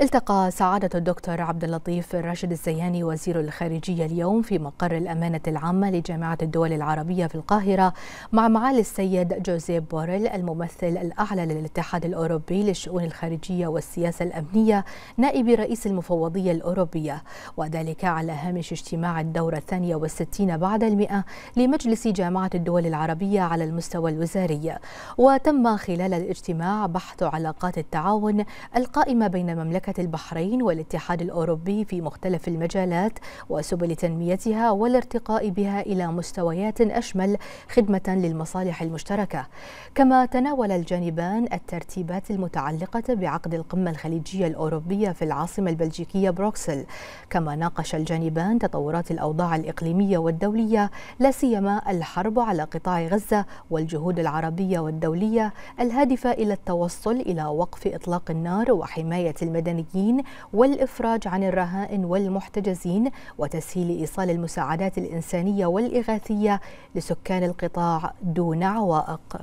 التقى سعادة الدكتور عبد اللطيف الراشد الزياني وزير الخارجية اليوم في مقر الأمانة العامة لجامعة الدول العربية في القاهرة مع معالي السيد جوزيف بوريل الممثل الأعلى للاتحاد الأوروبي للشؤون الخارجية والسياسة الأمنية نائب رئيس المفوضية الأوروبية وذلك على هامش اجتماع الدورة الثانية والستين بعد المئة لمجلس جامعة الدول العربية على المستوى الوزاري وتم خلال الاجتماع بحث علاقات التعاون القائمة بين مملكة مملكة البحرين والاتحاد الأوروبي في مختلف المجالات وسبل تنميتها والارتقاء بها إلى مستويات أشمل خدمة للمصالح المشتركة كما تناول الجانبان الترتيبات المتعلقة بعقد القمة الخليجية الأوروبية في العاصمة البلجيكية بروكسل كما ناقش الجانبان تطورات الأوضاع الإقليمية والدولية لا سيما الحرب على قطاع غزة والجهود العربية والدولية الهادفة إلى التوصل إلى وقف إطلاق النار وحماية المدنيين المدنيين والإفراج عن الرهائن والمحتجزين وتسهيل إيصال المساعدات الإنسانية والإغاثية لسكان القطاع دون عوائق